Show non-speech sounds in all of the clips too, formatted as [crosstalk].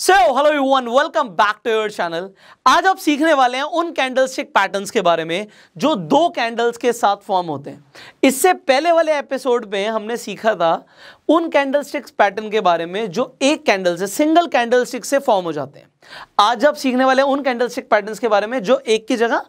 So hello one welcome back to your channel आज आप सीखने वाले हैं उन कैंडलस्टिक पैटर्न्स के बारे में जो दो कैंडल्स के साथ फॉर्म होते हैं इससे पहले वाले एपिसोड में हमने सीखा था उन कैंडलस्टिक्स पैटर्न के बारे में जो एक कैंडल से सिंगल कैंडलस्टिक से फॉर्म हो जाते हैं आज आप सीखने वाले हैं उन कैंडलस्टिक पैटर्न्स के बारे में जो एक की जगह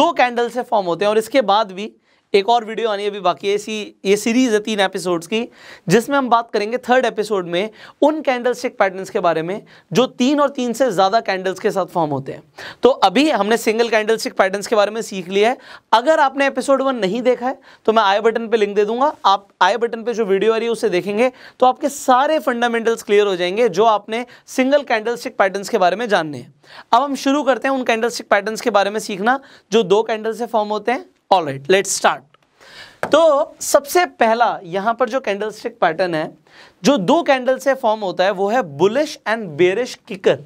दो कैंडल से फॉर्म होते हैं और इसके बाद भी एक और वीडियो आनी अभी बाकी है इसी ये सीरीज़ है तीन एपिसोड्स की जिसमें हम बात करेंगे थर्ड एपिसोड में उन कैंडल स्टिक पैटर्न्स के बारे में जो तीन और तीन से ज़्यादा कैंडल्स के साथ फॉर्म होते हैं तो अभी हमने सिंगल कैंडल स्टिक पैटर्न्स के बारे में सीख लिया है अगर आपने एपिसोड वन नहीं देखा है तो मैं आई बटन पर लिंक दे दूंगा आप आई बटन पर जो वीडियो आ रही है उसे देखेंगे तो आपके सारे फंडामेंटल्स क्लियर हो जाएंगे जो आपने सिंगल कैंडल स्टिक पैटर्न्स के बारे में जानने हैं अब हम शुरू करते हैं उन कैंडल स्टिक पैटर्न्स के बारे में सीखना जो दो कैंडल से फॉर्म होते हैं ऑल राइट लेट स्टार्ट तो सबसे पहला यहां पर जो कैंडलस्टिक पैटर्न है जो दो कैंडल से फॉर्म होता है वो है बुलिश एंड बेरिश किकर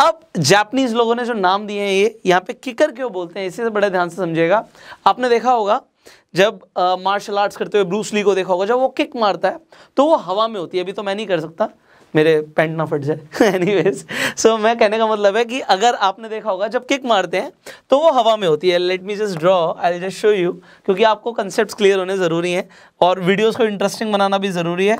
अब जापानीज लोगों ने जो नाम दिए हैं ये यहां पे किकर क्यों बोलते हैं इसी से बड़े ध्यान से समझेगा आपने देखा होगा जब मार्शल आर्ट्स करते हुए ब्रूस ली को देखा होगा जब वो किक मारता है तो वो हवा में होती है अभी तो मैं नहीं कर सकता मेरे पैंट ना फट जाए एनीवेज [laughs] सो मैं कहने का मतलब है कि अगर आपने देखा होगा जब किक मारते हैं तो वो हवा में होती है let me just draw I just show you क्योंकि आपको कंसेप्ट क्लियर होने ज़रूरी हैं और वीडियोज़ को इंटरेस्टिंग बनाना भी ज़रूरी है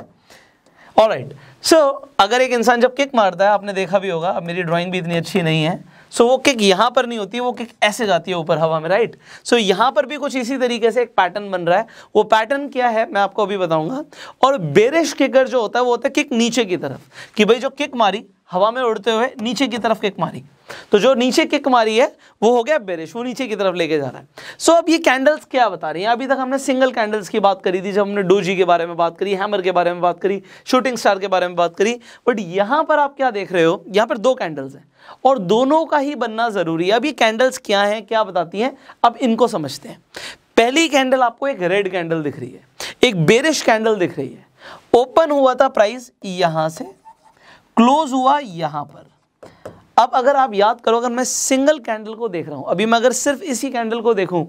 और राइट सो अगर एक इंसान जब किक मारता है आपने देखा भी होगा अब मेरी ड्राइंग भी इतनी अच्छी नहीं है सो वो किक यहाँ पर नहीं होती वो किक ऐसे जाती है ऊपर हवा में राइट सो यहाँ पर भी कुछ इसी तरीके से एक पैटर्न बन रहा है वो पैटर्न क्या है मैं आपको अभी बताऊंगा और बेरिश किकर जो होता है वो होता है किक नीचे की तरफ कि भाई जो किक मारी हवा में उड़ते हुए नीचे की तरफ किक मारी तो जो नीचे किक मारी है वो हो गया बेरिश वो नीचे की तरफ लेके जा रहा है सो so, अब ये कैंडल्स क्या बता रही हैं अभी तक हमने सिंगल कैंडल्स की बात करी थी जब हमने डोजी के बारे में बात करी हैमर के बारे में बात करी शूटिंग स्टार के बारे में बात करी बट यहाँ पर आप क्या देख रहे हो यहाँ पर दो कैंडल्स हैं और दोनों का ही बनना ज़रूरी है अब ये कैंडल्स क्या हैं क्या बताती हैं अब इनको समझते हैं पहली कैंडल आपको एक रेड कैंडल दिख रही है एक बेरिश कैंडल दिख रही है ओपन हुआ था प्राइस यहां से क्लोज हुआ यहां पर अब अगर आप याद करो अगर मैं सिंगल कैंडल को देख रहा हूं अभी मैं अगर सिर्फ इसी कैंडल को देखूं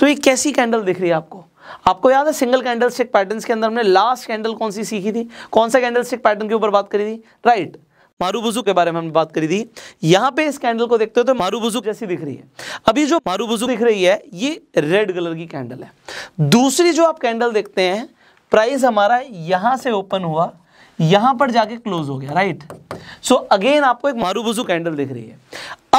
तो ये कैसी कैंडल दिख रही है आपको आपको याद है सिंगल कैंडल स्टिक पैटर्न के अंदर हमने लास्ट कैंडल कौन सी सीखी थी कौन सा कैंडल स्टिक पैटर्न के ऊपर बात करी थी राइट right. मारूबुजू के बारे में हमने बात करी थी यहां पे इस कैंडल को देखते हो तो मारूबुजू जैसी दिख रही है अभी जो मारूबुजू दिख रही है ये रेड कलर की कैंडल है दूसरी जो आप कैंडल देखते हैं प्राइस हमारा यहां से ओपन हुआ यहां पर जाके क्लोज हो गया राइट सो so, अगेन आपको एक मारूबुजू कैंडल दिख रही है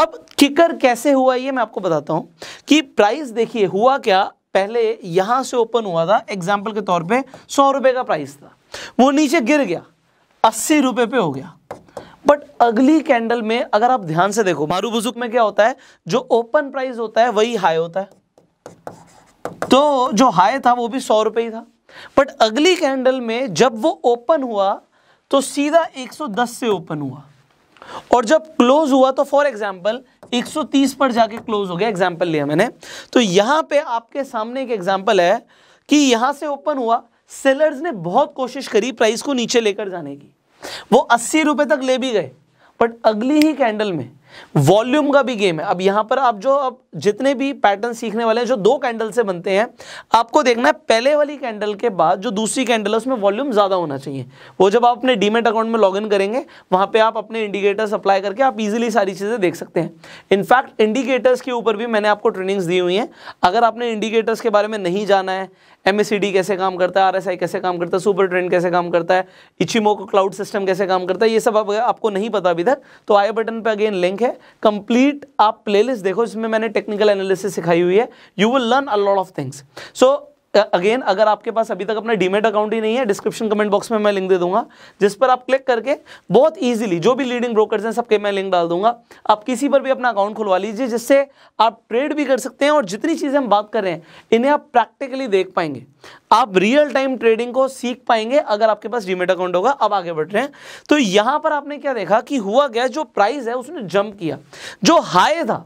अब किकर कैसे हुआ ये मैं आपको बताता हूं कि प्राइस देखिए हुआ क्या पहले यहां से ओपन हुआ था एग्जाम्पल के तौर पर सौ रुपए का प्राइस था वो नीचे गिर गया अस्सी रुपए पे हो गया बट अगली कैंडल में अगर आप ध्यान से देखो मारू बुजुक में क्या होता है जो ओपन प्राइस होता है वही हाई होता है तो जो हाई था वो भी सौ रुपये ही था बट अगली कैंडल में जब वो ओपन हुआ तो सीधा 110 से ओपन हुआ और जब क्लोज हुआ तो फॉर एग्जाम्पल 130 पर जाके क्लोज हो गया एग्जाम्पल लिया मैंने तो यहां पे आपके सामने एक एग्जाम्पल है कि यहां से ओपन हुआ सेलर्स ने बहुत कोशिश करी प्राइस को नीचे लेकर जाने की वो अस्सी रुपये तक ले भी गए बट अगली ही कैंडल में वॉल्यूम का भी गेम है अब यहां पर आप जो अब जितने भी पैटर्न सीखने वाले हैं जो दो कैंडल से बनते हैं आपको देखना है पहले वाली कैंडल के बाद जो दूसरी कैंडल है उसमें वॉल्यूम ज़्यादा होना चाहिए वो जब आप अपने डीमेट अकाउंट में लॉगिन करेंगे वहां पे आप अपने इंडिकेटर्स अप्लाई करके आप इजिली सारी चीज़ें देख सकते हैं इनफैक्ट इंडिकेटर्स के ऊपर भी मैंने आपको ट्रेनिंग्स दी हुई हैं अगर आपने इंडिकेटर्स के बारे में नहीं जाना है एम कैसे काम करता है आर कैसे काम करता है सुपर ट्रेंड कैसे काम करता है इचिमो क्लाउड सिस्टम कैसे काम करता है ये सब आपको नहीं पता अभी तक तो आई बटन पर अगेन लिंक है कंप्लीट आप प्लेलिस्ट देखो इसमें मैंने टेक्निकल एनालिसिस सिखाई हुई है you will learn a lot of things so again uh, अगर आपके पास अभी तक अपना डीमेट अकाउंट ही नहीं है डिस्क्रिप्शन कमेंट बॉक्स में मैं लिंक दे दूंगा जिस पर आप क्लिक करके बहुत ईजिली जो भी लीडिंग ब्रोकर्स हैं सबके मैं लिंक डाल दूंगा आप किसी पर भी अपना अकाउंट खुलवा लीजिए जिससे आप ट्रेड भी कर सकते हैं और जितनी चीज़ें हम बात कर रहे हैं इन्हें आप प्रैक्टिकली देख पाएंगे आप रियल टाइम ट्रेडिंग को सीख पाएंगे अगर आपके पास डीमेट अकाउंट होगा अब आगे बढ़ रहे हैं तो यहाँ पर आपने क्या देखा कि हुआ गया जो प्राइस है उसने जंप किया जो हाई था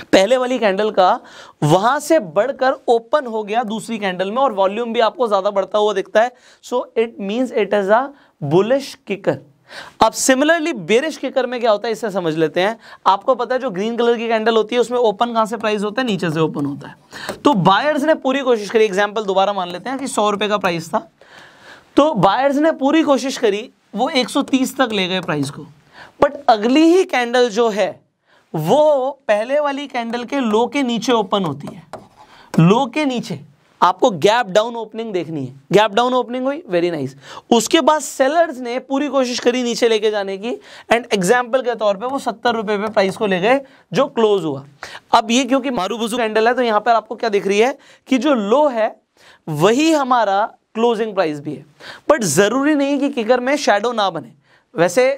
पहले वाली कैंडल का वहां से बढ़कर ओपन हो गया दूसरी कैंडल में और वॉल्यूम भी आपको ज्यादा बढ़ता हुआ दिखता है so it means it is a bullish kicker अब सिमिलरली बेरिश किकर में क्या होता है इसे समझ लेते हैं आपको पता है जो ग्रीन कलर की कैंडल होती है उसमें ओपन कहां से प्राइस होता है नीचे से ओपन होता है तो बायर्स ने पूरी कोशिश करी एग्जाम्पल दोबारा मान लेते हैं कि सौ रुपए का प्राइस था तो बायर्स ने पूरी कोशिश करी वो एक तक ले गए प्राइस को बट अगली ही कैंडल जो है वो पहले वाली कैंडल के लो के नीचे ओपन होती है लो के नीचे आपको गैप डाउन ओपनिंग देखनी है गैप डाउन ओपनिंग हुई वेरी नाइस उसके बाद सेलर्स ने पूरी कोशिश करी नीचे लेके जाने की एंड एग्जाम्पल के तौर पे वो सत्तर रुपए पे प्राइस को ले गए जो क्लोज हुआ अब ये क्योंकि मारूबुजू कैंडल है तो यहां पर आपको क्या दिख रही है कि जो लो है वही हमारा क्लोजिंग प्राइस भी है बट ज़रूरी नहीं कि किगर में शेडो ना बने वैसे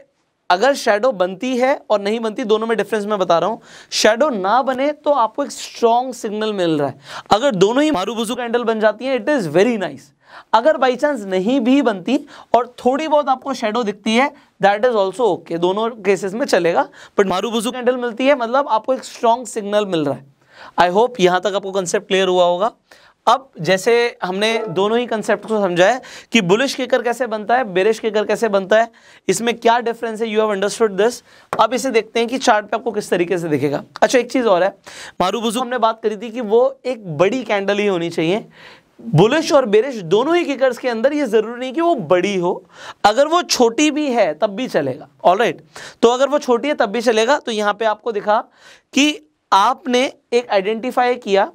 अगर शेडो बनती है और नहीं बनती दोनों में डिफरेंस मैं बता रहा हूं शेडो ना बने तो आपको एक स्ट्रॉन्ग सिग्नल मिल रहा है अगर दोनों ही मारूबुजू कैंडल बन जाती है इट इज़ वेरी नाइस अगर बाई चांस नहीं भी बनती और थोड़ी बहुत आपको शेडो दिखती है दैट इज ऑल्सो ओके दोनों केसेस में चलेगा बट मारूबुजू कैंडल मिलती है मतलब आपको एक स्ट्रॉन्ग सिग्नल मिल रहा है आई होप यहां तक आपको कंसेप्ट क्लियर हुआ होगा अब जैसे हमने दोनों ही कंसेप्ट को समझा है कि बुलिश केकर कैसे बनता है बेरिश केकर कैसे बनता है इसमें क्या डिफरेंस है यू हैव अंडरस्टूड दिस अब इसे देखते हैं कि चार्ट पे आपको किस तरीके से दिखेगा अच्छा एक चीज़ और है मारू बुजू हमने बात करी थी कि वो एक बड़ी कैंडल ही होनी चाहिए बुलिश और बेरिश दोनों ही किकर्स के अंदर ये ज़रूरी नहीं कि वो बड़ी हो अगर वो छोटी भी है तब भी चलेगा ऑल right. तो अगर वो छोटी है तब भी चलेगा तो यहाँ पे आपको दिखा कि आपने एक आइडेंटिफाई किया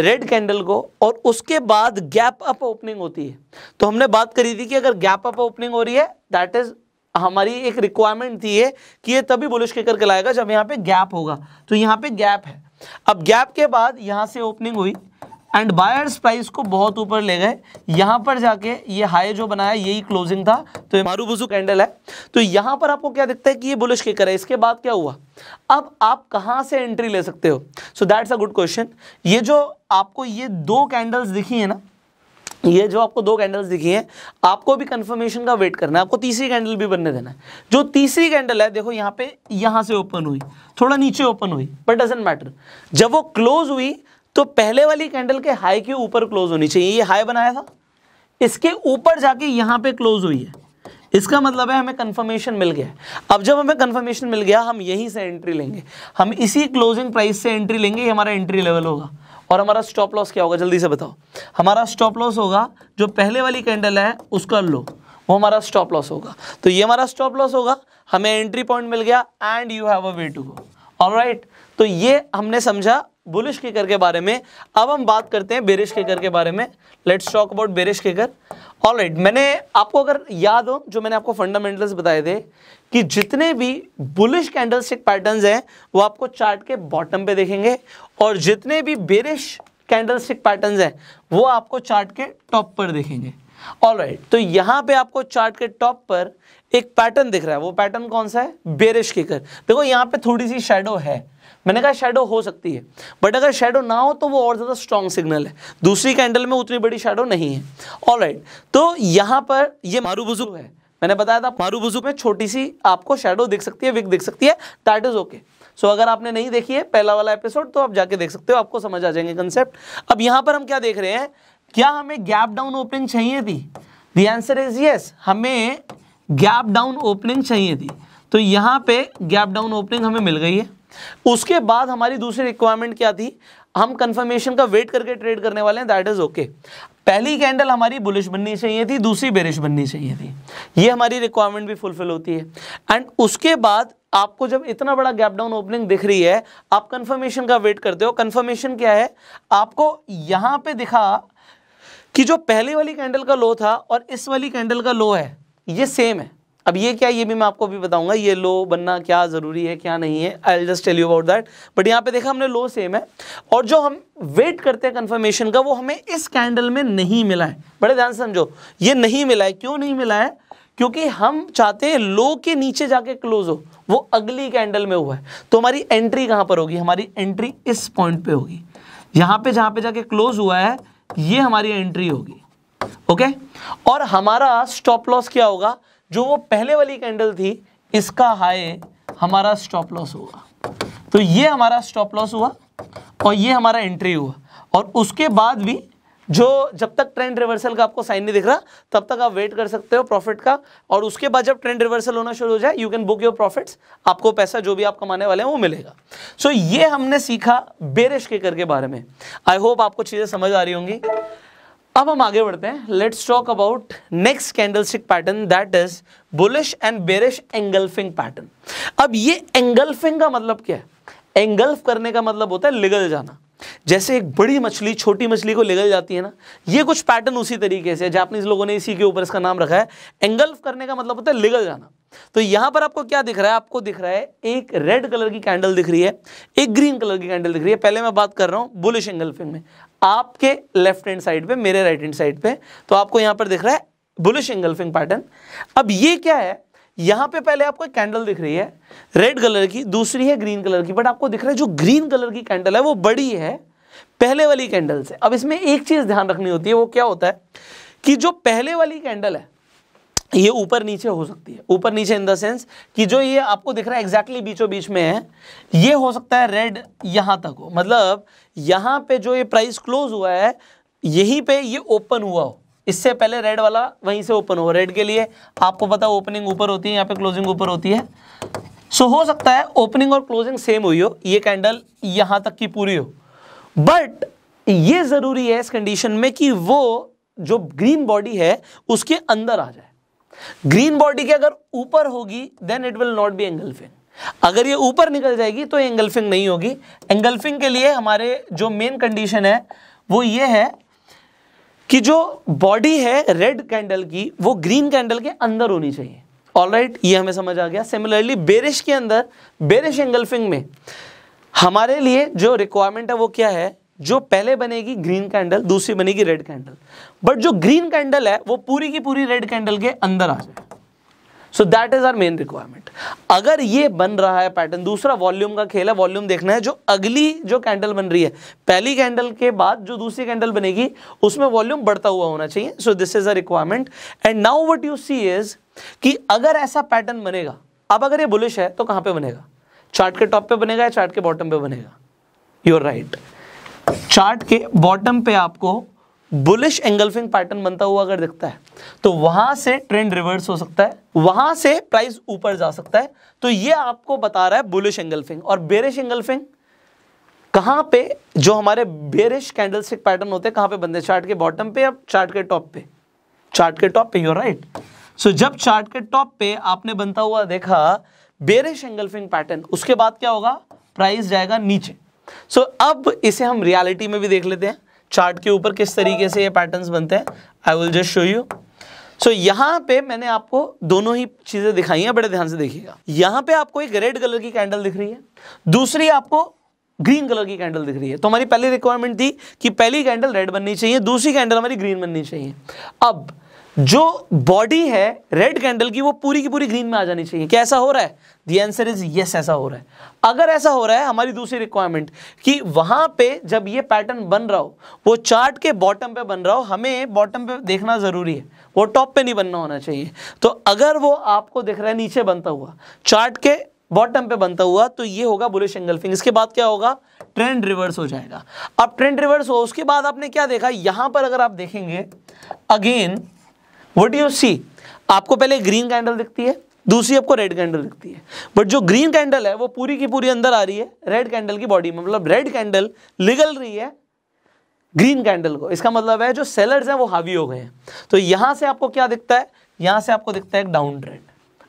रेड कैंडल को और उसके बाद गैप अप ओपनिंग होती है तो हमने बात करी थी कि अगर गैप अप ओपनिंग हो रही है दैट इज हमारी एक रिक्वायरमेंट थी है कि ये तभी बुलिश के करके लाएगा जब यहाँ पे गैप होगा तो यहाँ पे गैप है अब गैप के बाद यहाँ से ओपनिंग हुई एंड बायर्स प्राइस को बहुत ऊपर ले गए यहां पर जाके ये हाई जो बनाया यही क्लोजिंग था तो ये मारूबुजू कैंडल है तो यहां पर आपको क्या दिखता है कि ये बुलिश किकर है इसके बाद क्या हुआ अब आप कहां से एंट्री ले सकते हो so that's a good question ये जो आपको ये दो कैंडल्स दिखी है ना ये जो आपको दो कैंडल्स दिखी हैं आपको भी कंफर्मेशन का वेट करना है आपको तीसरी कैंडल भी बनने देना है जो तीसरी कैंडल है देखो यहाँ पे यहाँ से ओपन हुई थोड़ा नीचे ओपन हुई बट डजेंट मैटर जब वो क्लोज हुई तो पहले वाली कैंडल के हाई के ऊपर क्लोज होनी चाहिए ये हाई बनाया था इसके ऊपर जाके यहां पे क्लोज हुई है इसका मतलब है हमें कंफर्मेशन मिल गया अब जब हमें कंफर्मेशन मिल गया हम यहीं से एंट्री लेंगे हम इसी क्लोजिंग प्राइस से एंट्री लेंगे ये हमारा एंट्री लेवल होगा और हमारा स्टॉप लॉस क्या होगा जल्दी से बताओ हमारा स्टॉप लॉस होगा जो पहले वाली कैंडल है उसका लो वो हमारा स्टॉप लॉस होगा तो ये हमारा स्टॉप लॉस होगा हमें एंट्री पॉइंट मिल गया and you have a way to go all right तो ये हमने समझा बुलिश केकर के बारे में अब हम बात करते हैं बेरिश केकर के बारे में लेट्स टॉक अबाउट बेरिश कर ऑल राइट मैंने आपको अगर याद हो जो मैंने आपको फंडामेंटल्स बताए थे कि जितने भी बुलिश कैंडल स्टिक पैटर्न हैं वो आपको चार्ट के बॉटम पे देखेंगे और जितने भी बेरिश कैंडल स्टिक पैटर्न हैं वो आपको चार्ट के टॉप पर देखेंगे ऑल राइट right, तो यहाँ पे आपको चार्ट के टॉप पर एक पैटर्न दिख रहा है वो पैटर्न कौन सा है बेरिश केकर देखो यहाँ पे थोड़ी सी शेडो है मैंने कहा शेडो हो सकती है बट अगर शेडो ना हो तो वो और ज़्यादा स्ट्रॉन्ग सिग्नल है दूसरी कैंडल में उतनी बड़ी शेडो नहीं है ऑल right, तो यहाँ पर ये मारू बुजुर्ग है मैंने बताया था मारू बुजुर्ग में छोटी सी आपको शेडो दिख सकती है विक दिख सकती है दैट इज़ ओके सो अगर आपने नहीं देखी है पहला वाला एपिसोड तो आप जाके देख सकते हो आपको समझ आ जाएंगे कंसेप्ट अब यहाँ पर हम क्या देख रहे हैं क्या हमें गैप डाउन ओपनिंग चाहिए थी दी आंसर इज यस हमें गैप डाउन ओपनिंग चाहिए थी तो यहाँ पे गैप डाउन ओपनिंग हमें मिल गई है उसके बाद हमारी दूसरी रिक्वायरमेंट क्या थी हम कंफर्मेशन का वेट करके ट्रेड करने वाले हैं दैट इज ओके पहली कैंडल हमारी बुलिश बननी चाहिए थी दूसरी बेरिश बननी चाहिए थी ये हमारी रिक्वायरमेंट भी फुलफिल होती है एंड उसके बाद आपको जब इतना बड़ा गैप डाउन ओपनिंग दिख रही है आप कंफर्मेशन का वेट करते हो कंफर्मेशन क्या है आपको यहां पे दिखा कि जो पहली वाली कैंडल का लो था और इस वाली कैंडल का लो है ये सेम है अब ये क्या ये भी मैं आपको अभी बताऊंगा ये लो बनना क्या ज़रूरी है क्या नहीं है I just tell you about that but यहाँ पे देखा हमने लो सेम है और जो हम वेट करते हैं कंफर्मेशन का वो हमें इस कैंडल में नहीं मिला है बड़े ध्यान समझो ये नहीं मिला है क्यों नहीं मिला है क्योंकि हम चाहते हैं लो के नीचे जाके क्लोज हो वो अगली कैंडल में हुआ है तो हमारी एंट्री कहाँ पर होगी हमारी एंट्री इस पॉइंट पे होगी यहाँ पे जहाँ पे जाके क्लोज हुआ है ये हमारी एंट्री होगी ओके और हमारा स्टॉप लॉस क्या होगा जो वो पहले वाली कैंडल थी इसका हाई हमारा स्टॉप लॉस होगा तो ये हमारा स्टॉप लॉस हुआ और ये हमारा एंट्री हुआ और उसके बाद भी जो जब तक ट्रेंड रिवर्सल का आपको साइन नहीं दिख रहा तब तक आप वेट कर सकते हो प्रॉफिट का और उसके बाद जब ट्रेंड रिवर्सल होना शुरू हो जाए you can book your profits आपको पैसा जो भी आप कमाने वाले हैं वो मिलेगा सो so, ये हमने सीखा बेरिश के करके बारे में आई होप आपको चीज़ें समझ आ रही होंगी अब हम आगे बढ़ते हैं let's talk about next candlestick pattern that is bullish and bearish engulfing pattern अब ये एंगल्फिंग का मतलब क्या है एंगल्फ करने का मतलब होता है लिगल जाना जैसे एक बड़ी मछली छोटी मछली को लिगल जाती है ना ये कुछ पैटर्न उसी तरीके से जापानीज लोगों ने इसी के ऊपर इसका नाम रखा है एंगल्फ करने का मतलब होता है लिगल जाना तो यहां पर आपको क्या दिख रहा है आपको दिख रहा है एक रेड कलर की कैंडल दिख रही है एक ग्रीन कलर की कैंडल दिख रही है पहले मैं बात कर रहा हूं बुलिश एंगल्फिंग में आपके लेफ्ट हैंड साइड पे मेरे राइट हैंड साइड पे तो आपको यहां पर दिख रहा है बुलिश इंगल्फिंग पैटर्न अब ये क्या है यहाँ पे पहले आपको एक कैंडल दिख रही है रेड कलर की दूसरी है ग्रीन कलर की बट आपको दिख रहा है जो ग्रीन कलर की कैंडल है वो बड़ी है पहले वाली कैंडल से अब इसमें एक चीज़ ध्यान रखनी होती है वो क्या होता है कि जो पहले वाली कैंडल है ये ऊपर नीचे हो सकती है ऊपर नीचे इन द सेंस कि जो ये आपको दिख रहा है एग्जैक्टली exactly बीचों बीच में है ये हो सकता है रेड यहां तक हो मतलब यहां पे जो ये प्राइस क्लोज हुआ है यहीं पे ये ओपन हुआ हो इससे पहले रेड वाला वहीं से ओपन हो रेड के लिए आपको पता ओपनिंग ऊपर होती है यहाँ पे क्लोजिंग ऊपर होती है सो हो सकता है ओपनिंग और क्लोजिंग सेम हुई हो ये कैंडल यहाँ तक की पूरी हो बट ये ज़रूरी है इस कंडीशन में कि वो जो ग्रीन बॉडी है उसके अंदर आ जाए ग्रीन बॉडी के अगर ऊपर होगी then it will not be engulfing अगर ये ऊपर निकल जाएगी तो एंगल्फिंग नहीं होगी एंगल्फिंग के लिए हमारे जो मेन कंडीशन है वो ये है कि जो बॉडी है रेड कैंडल की वो ग्रीन कैंडल के अंदर होनी चाहिए ऑल right, ये हमें समझ आ गया सिमिलरली बेरिश के अंदर बेरिश एंगल्फिंग में हमारे लिए जो रिक्वायरमेंट है वो क्या है जो पहले बनेगी ग्रीन कैंडल दूसरी बनेगी रेड कैंडल बट जो ग्रीन कैंडल है वो पूरी की पूरी रेड कैंडल के अंदर आ जाए so that is our main requirement अगर ये बन रहा है पैटर्न दूसरा वॉल्यूम का खेल है वॉल्यूम देखना है जो अगली जो कैंडल बन रही है पहली कैंडल के बाद जो दूसरी कैंडल बनेगी उसमें वॉल्यूम बढ़ता हुआ होना चाहिए so this is a requirement and now what you see is कि अगर ऐसा पैटर्न बनेगा अब अगर ये बुलिश है तो कहां पे बनेगा चार्ट के टॉप पे बनेगा या चार्ट के बॉटम पे बनेगा यूर राइट right. चार्ट के बॉटम पे आपको बुलिश एंगल्फिंग पैटर्न बनता हुआ अगर दिखता है तो वहां से ट्रेंड रिवर्स हो सकता है वहां से प्राइस ऊपर जा सकता है तो ये आपको बता रहा है बुलिश एंगल्फिंग और बेरिश एंगल्फिंग कहां पे जो हमारे बेरिश कैंडलस्टिक पैटर्न होते हैं कहां पे बनते हैं चार्ट के बॉटम पे या चार्ट के टॉप पे चार्ट के टॉप पे यूर राइट सो जब चार्ट के टॉप पे आपने बनता हुआ देखा बेरिश एंगल्फिंग पैटर्न उसके बाद क्या होगा प्राइस जाएगा नीचे सो so, अब इसे हम रियलिटी में भी देख लेते हैं चार्ट के ऊपर किस तरीके से ये पैटर्न्स बनते हैं I will just show you so यहाँ पे मैंने आपको दोनों ही चीज़ें दिखाई हैं बड़े ध्यान से देखिएगा यहाँ पे आपको एक रेड कलर की कैंडल दिख रही है दूसरी आपको ग्रीन कलर की कैंडल दिख रही है तो हमारी पहली रिक्वायरमेंट थी कि पहली कैंडल रेड बननी चाहिए दूसरी कैंडल हमारी ग्रीन बननी चाहिए अब जो बॉडी है रेड कैंडल की वो पूरी की पूरी ग्रीन में आ जानी चाहिए क्या ऐसा हो रहा है दी आंसर इज यस ऐसा हो रहा है अगर ऐसा हो रहा है हमारी दूसरी रिक्वायरमेंट कि वहां पे जब ये पैटर्न बन रहा हो वो चार्ट के बॉटम पे बन रहा हो हमें बॉटम पे देखना जरूरी है वो टॉप पे नहीं बनना होना चाहिए तो अगर वो आपको दिख रहा है नीचे बनता हुआ चार्ट के बॉटम पे बनता हुआ तो ये होगा बुलिश एंगल फिंग इसके बाद क्या होगा ट्रेंड रिवर्स हो जाएगा अब ट्रेंड रिवर्स हो उसके बाद आपने क्या देखा यहां पर अगर आप देखेंगे अगेन वट यू सी आपको पहले ग्रीन कैंडल दिखती है दूसरी आपको रेड कैंडल दिखती है बट जो ग्रीन कैंडल है वो पूरी की पूरी अंदर आ रही है रेड कैंडल की बॉडी में मतलब रेड कैंडल निगल रही है ग्रीन कैंडल को इसका मतलब है जो सेलर्स हैं वो हावी हो गए हैं तो यहाँ से आपको क्या दिखता है यहां से आपको दिखता है एक down trend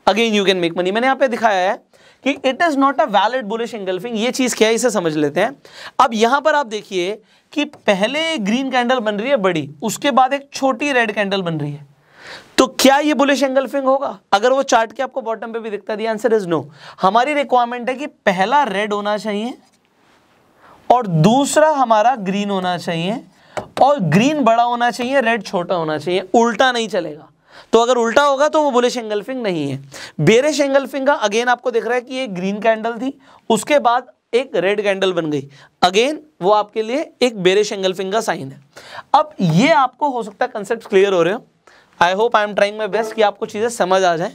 again you can make money मैंने यहाँ पे दिखाया है कि it is not a valid bullish engulfing ये चीज़ क्या है इसे समझ लेते हैं अब यहाँ पर आप देखिए कि पहले ग्रीन कैंडल बन रही है बड़ी उसके बाद एक छोटी रेड कैंडल बन रही है तो क्या ये बुलिश एंगल्फिंग होगा अगर वो चार्ट के आपको बॉटम पे भी दिखता दी आंसर इज नो हमारी रिक्वायरमेंट है कि पहला रेड होना चाहिए और दूसरा हमारा ग्रीन होना चाहिए और ग्रीन बड़ा होना चाहिए रेड छोटा होना चाहिए उल्टा नहीं चलेगा तो अगर उल्टा होगा तो वो बुलिश एंगल्फिंग नहीं है बेरिश एंगल्फिंग का अगेन आपको दिख रहा है कि ये ग्रीन कैंडल थी उसके बाद एक रेड कैंडल बन गई अगेन वो आपके लिए एक बेरिश एंगल्फिंग का साइन है अब ये आपको हो सकता है कंसेप्ट क्लियर हो रहे हो I hope I am trying my best कि आपको चीज़ें समझ आ जाए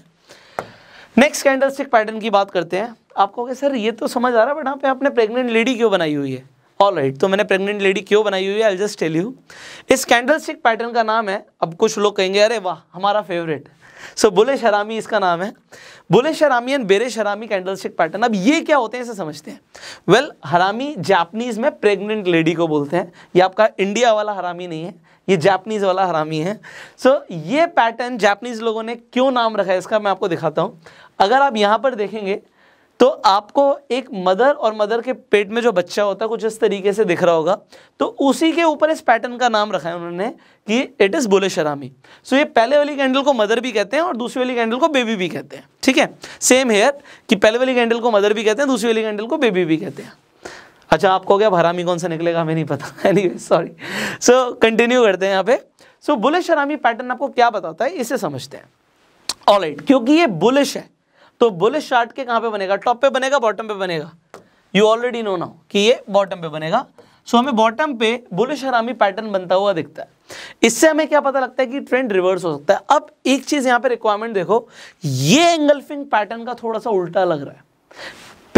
नेक्स्ट कैंडल स्टिक पैटर्न की बात करते हैं आपको कहे सर ये तो समझ आ रहा है बट यहाँ पे आपने प्रेग्नेंट लेडी क्यों बनाई हुई है ऑल राइट right, तो मैंने प्रेग्नेंट लेडी क्यों बनाई हुई है आई जस्ट टेल यू इस कैंडल स्टिक पैटर्न का नाम है अब कुछ लोग कहेंगे अरे वाह हमारा favourite so so, bullish harami इसका नाम है bullish harami and bearish harami candlestick pattern अब ये क्या होते हैं इसे समझते हैं वेल well, हरामी जापनीज़ में प्रेग्नेंट लेडी को बोलते हैं ये आपका इंडिया वाला हरामी नहीं है ये जापनीज़ वाला हरामी है सो so, ये पैटर्न जापनीज़ लोगों ने क्यों नाम रखा है इसका मैं आपको दिखाता हूँ अगर आप यहाँ पर देखेंगे तो आपको एक मदर और मदर के पेट में जो बच्चा होता है कुछ इस तरीके से दिख रहा होगा तो उसी के ऊपर इस पैटर्न का नाम रखा है उन्होंने कि it is bullish harami so ये पहले वाली कैंडल को मदर भी कहते हैं और दूसरी वाली कैंडल को बेबी भी कहते हैं ठीक है सेम हेयर कि पहले वाली कैंडल को मदर भी कहते हैं दूसरी वाली कैंडल को बेबी भी कहते हैं अच्छा आपको क्या हरामी कौन सा निकलेगा हमें नहीं पता एनी सॉरी सो कंटिन्यू करते हैं यहाँ पे सो बुलिश हरामी पैटर्न आपको क्या बताता है इसे समझते हैं ऑल right, क्योंकि ये बुलिश है तो बुलिश चार्ट के कहाँ पे बनेगा टॉप पे बनेगा बॉटम पे बनेगा यू ऑलरेडी नो नाउ कि ये बॉटम पे बनेगा सो so, हमें बॉटम पे बुलिश हरामी पैटर्न बनता हुआ दिखता है इससे हमें क्या पता लगता है कि ट्रेंड रिवर्स हो सकता है अब एक चीज यहाँ पे रिक्वायरमेंट देखो ये एंगल्फिंग पैटर्न का थोड़ा सा उल्टा लग रहा है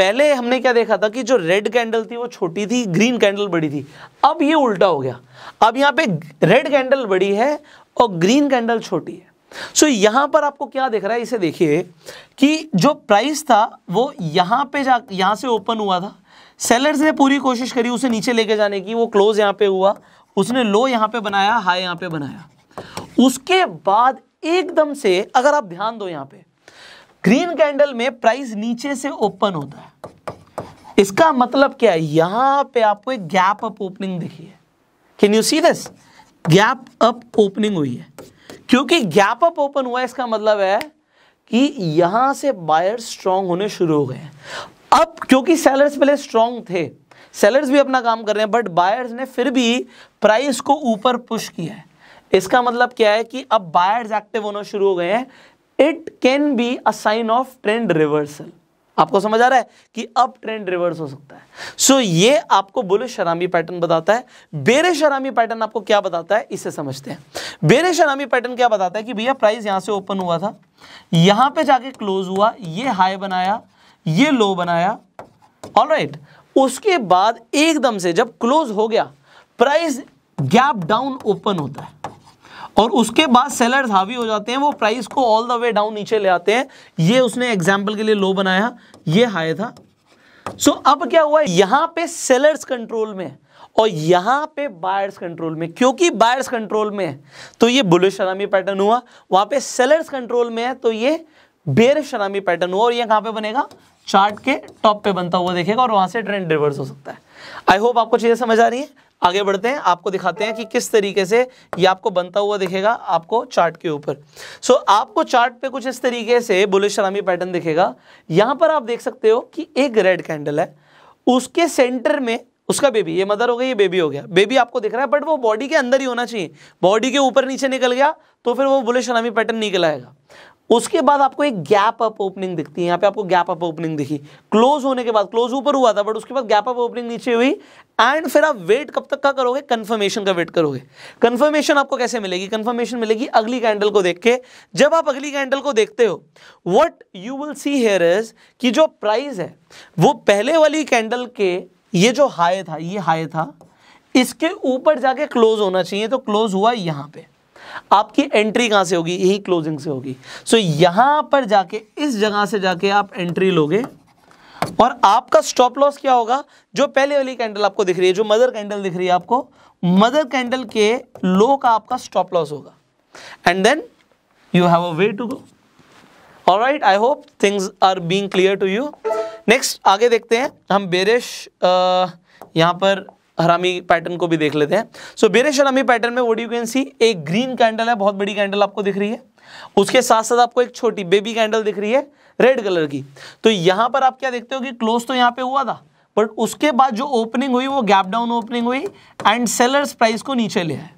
पहले हमने क्या देखा था कि जो रेड कैंडल थी वो छोटी थी ग्रीन कैंडल बड़ी थी अब ये उल्टा हो गया अब यहां पे रेड कैंडल बड़ी है और ग्रीन कैंडल छोटी है सो so, यहां पर आपको क्या दिख रहा है इसे देखिए कि जो प्राइस था वो यहां पे जा यहां से ओपन हुआ था सेलर्स ने पूरी कोशिश करी उसे नीचे लेके जाने की वो क्लोज यहां पे हुआ उसने लो यहां पे बनाया हाई यहां पे बनाया उसके बाद एकदम से अगर आप ध्यान दो यहां पे ग्रीन कैंडल में प्राइस नीचे से ओपन होता है इसका मतलब क्या है यहां पे आपको एक गैप अप ओपनिंग दिखी है can you see this gap up opening हुई है क्योंकि गैप अप ओपन हुआ इसका मतलब है कि यहां से बायर स्ट्रांग होने शुरू हो गए हैं अब क्योंकि सेलर्स पहले स्ट्रांग थे सेलर्स भी अपना काम कर रहे हैं बट बायर्स ने फिर भी प्राइस को ऊपर पुश किया है इसका मतलब क्या है कि अब बायर्स एक्टिव होना शुरू हो गए हैं it can be a sign of trend reversal आपको समझ आ रहा है कि अब ट्रेंड रिवर्स हो सकता है सो so, ये आपको बोले शरामी पैटर्न बताता है बेरे शरामी पैटर्न आपको क्या बताता है इसे समझते हैं बेरे शरामी पैटर्न क्या बताता है कि भैया प्राइस यहां से ओपन हुआ था यहां पे जाके क्लोज हुआ ये हाई बनाया ये लो बनाया ऑल right. उसके बाद एकदम से जब क्लोज हो गया प्राइस गैप डाउन ओपन होता है और उसके बाद सेलर्स हावी हो जाते हैं वो प्राइस को ऑल द वे डाउन नीचे ले आते हैं ये उसने एग्जाम्पल के लिए लो बनाया ये हाई था सो so, अब क्या हुआ यहां पे सेलर्स कंट्रोल में और यहां पे बायर्स कंट्रोल में क्योंकि बायर्स तो कंट्रोल में है तो ये बुलिश शरामी पैटर्न हुआ वहां पे सेलर्स कंट्रोल में है तो ये बेर शरामी पैटर्न हुआ और ये कहां पे बनेगा चार्ट के टॉप पे बनता हुआ देखेगा और वहां से ट्रेंड रिवर्स हो सकता है आई होप आपको चीजें समझ आ रही है आगे बढ़ते हैं आपको दिखाते हैं कि किस तरीके से ये आपको बनता हुआ दिखेगा आपको चार्ट के ऊपर सो so, आपको चार्ट पे कुछ इस तरीके से बुलिश शरामी पैटर्न दिखेगा यहां पर आप देख सकते हो कि एक रेड कैंडल है उसके सेंटर में उसका बेबी ये मदर हो गई ये बेबी हो गया बेबी आपको दिख रहा है बट वो बॉडी के अंदर ही होना चाहिए बॉडी के ऊपर नीचे निकल गया तो फिर वो बुलिश शरामी पैटर्न निकल आएगा उसके बाद आपको एक गैप अप ओपनिंग दिखती है यहाँ पे आपको गैप अप ओपनिंग दिखी क्लोज होने के बाद क्लोज ऊपर हुआ था बट उसके बाद गैप अप ओपनिंग नीचे हुई एंड फिर आप वेट कब तक का करोगे कंफर्मेशन का वेट करोगे कंफर्मेशन आपको कैसे मिलेगी कंफर्मेशन मिलेगी अगली कैंडल को देख के जब आप अगली कैंडल को देखते हो what you will see here is कि जो प्राइस है वो पहले वाली कैंडल के ये जो हाई था ये हाई था इसके ऊपर जाके क्लोज होना चाहिए तो क्लोज हुआ यहाँ पे आपकी एंट्री कहाँ से होगी यही क्लोजिंग से होगी सो so, यहाँ पर जाके इस जगह से जाके आप एंट्री लोगे और आपका स्टॉप लॉस क्या होगा जो पहले वाली कैंडल आपको दिख रही है जो मदर कैंडल दिख रही है आपको मदर कैंडल के लो का आपका स्टॉप लॉस होगा and then you have a way to go alright I hope things are being clear to you next आगे देखते हैं हम बेरेश यहाँ पर हरामी पैटर्न को भी देख लेते हैं सो so, बेरेश हरामी पैटर्न में वोट यू कैन सी एक ग्रीन कैंडल है बहुत बड़ी कैंडल आपको दिख रही है उसके साथ साथ आपको एक छोटी बेबी कैंडल दिख रही है रेड कलर की तो यहां पर आप क्या देखते हो कि क्लोज तो यहां पे हुआ था बट उसके बाद जो ओपनिंग हुई वो गैप डाउन ओपनिंग हुई एंड सेलर्स प्राइस को नीचे ले आए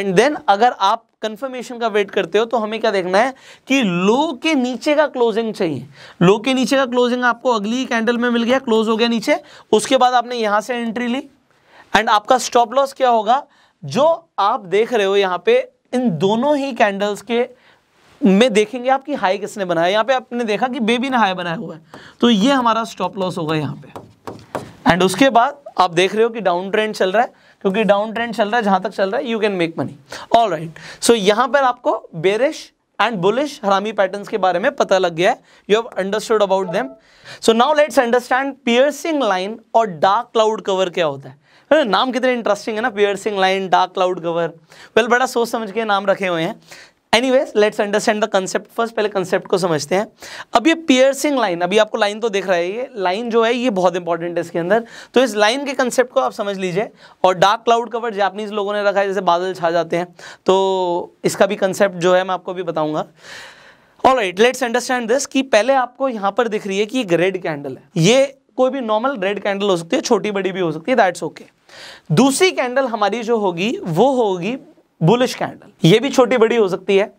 एंड देन अगर आप कंफर्मेशन का वेट करते हो तो हमें क्या देखना है कि लो के नीचे का क्लोजिंग चाहिए लो के नीचे का क्लोजिंग आपको अगली कैंडल में मिल गया क्लोज हो गया नीचे उसके बाद आपने यहां से एंट्री ली एंड आपका स्टॉप लॉस क्या होगा जो आप देख रहे हो यहां पे इन दोनों ही कैंडल्स के में देखेंगे आपकी हाई किसने बनाया यहाँ पे आपने देखा कि बेबी ने हाई बनाया हुआ है तो ये हमारा स्टॉप लॉस होगा यहाँ पे एंड उसके बाद आप देख रहे हो कि डाउन ट्रेंड चल रहा है क्योंकि डाउन ट्रेंड चल रहा है जहां तक चल रहा है you can make money all right so यहाँ पर आपको bearish and bullish harami pattern के बारे में पता लग गया है you have understood about them so now let's understand piercing line और डार्क क्लाउड कवर क्या होता है नाम कितने इंटरेस्टिंग है ना piercing line dark cloud cover well बड़ा सोच समझ के नाम रखे हुए हैं anyways let's understand the concept first पहले कंसेप्ट को समझते हैं अब ये पियर्सिंग लाइन अभी आपको लाइन तो देख रहा है ये लाइन जो है ये बहुत इंपॉर्टेंट है इसके अंदर तो इस लाइन के कंसेप्ट को आप समझ लीजिए और डार्क क्लाउड कवर जापनीज लोगों ने रखा है जैसे बादल छा जाते हैं तो इसका भी कंसेप्ट जो है मैं आपको भी बताऊंगा all right let's understand this कि पहले आपको यहाँ पर दिख रही है कि एक रेड कैंडल है ये कोई भी नॉर्मल रेड कैंडल हो सकती है छोटी बड़ी भी हो सकती है दैट्स ओके okay. दूसरी कैंडल हमारी जो होगी वो होगी बुलिश कैंडल ये भी छोटी बड़ी हो सकती है